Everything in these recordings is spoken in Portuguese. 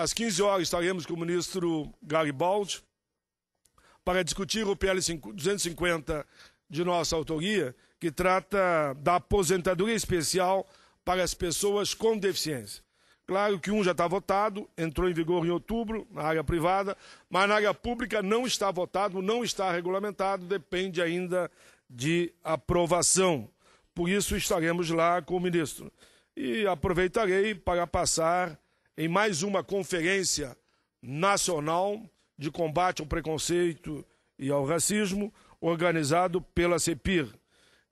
Às 15 horas estaremos com o ministro Garibaldi para discutir o PL 250 de nossa autoria, que trata da aposentadoria especial para as pessoas com deficiência. Claro que um já está votado, entrou em vigor em outubro, na área privada, mas na área pública não está votado, não está regulamentado, depende ainda de aprovação. Por isso estaremos lá com o ministro. E aproveitarei para passar em mais uma conferência nacional de combate ao preconceito e ao racismo, organizado pela CEPIR.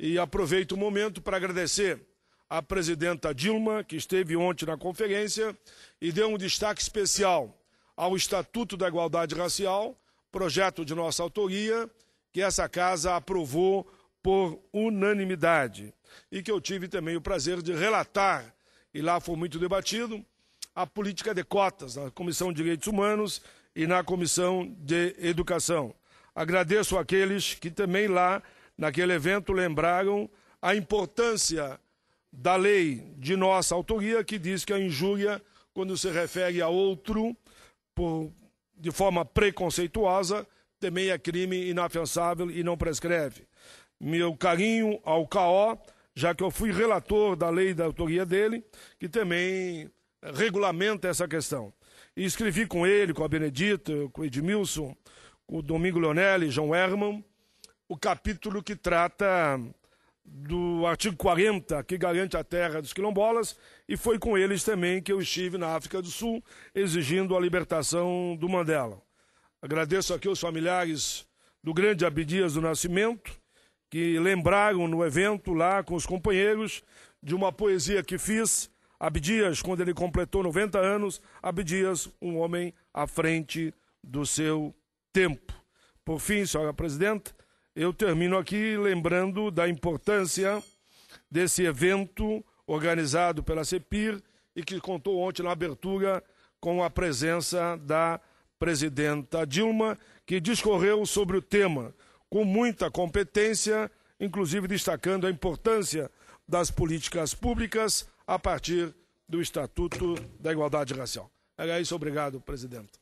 E aproveito o momento para agradecer à presidenta Dilma, que esteve ontem na conferência e deu um destaque especial ao Estatuto da Igualdade Racial, projeto de nossa autoria, que essa casa aprovou por unanimidade e que eu tive também o prazer de relatar, e lá foi muito debatido, a política de cotas na Comissão de Direitos Humanos e na Comissão de Educação. Agradeço àqueles que também lá, naquele evento, lembraram a importância da lei de nossa autoria que diz que a injúria, quando se refere a outro por, de forma preconceituosa, também é crime inafiançável e não prescreve. Meu carinho ao CAO, já que eu fui relator da lei da autoria dele, que também regulamenta essa questão. E escrevi com ele, com a Benedita, com o Edmilson, com o Domingo Leonelli, João Herman, o capítulo que trata do artigo 40, que garante a terra dos quilombolas, e foi com eles também que eu estive na África do Sul, exigindo a libertação do Mandela. Agradeço aqui os familiares do grande Abdias do Nascimento, que lembraram no evento lá com os companheiros de uma poesia que fiz Abdias, quando ele completou 90 anos, Abdias, um homem à frente do seu tempo. Por fim, senhora presidente, eu termino aqui lembrando da importância desse evento organizado pela CEPIR e que contou ontem na abertura com a presença da presidenta Dilma, que discorreu sobre o tema com muita competência, inclusive destacando a importância das políticas públicas a partir do Estatuto da Igualdade Racial. Era isso, obrigado, presidente.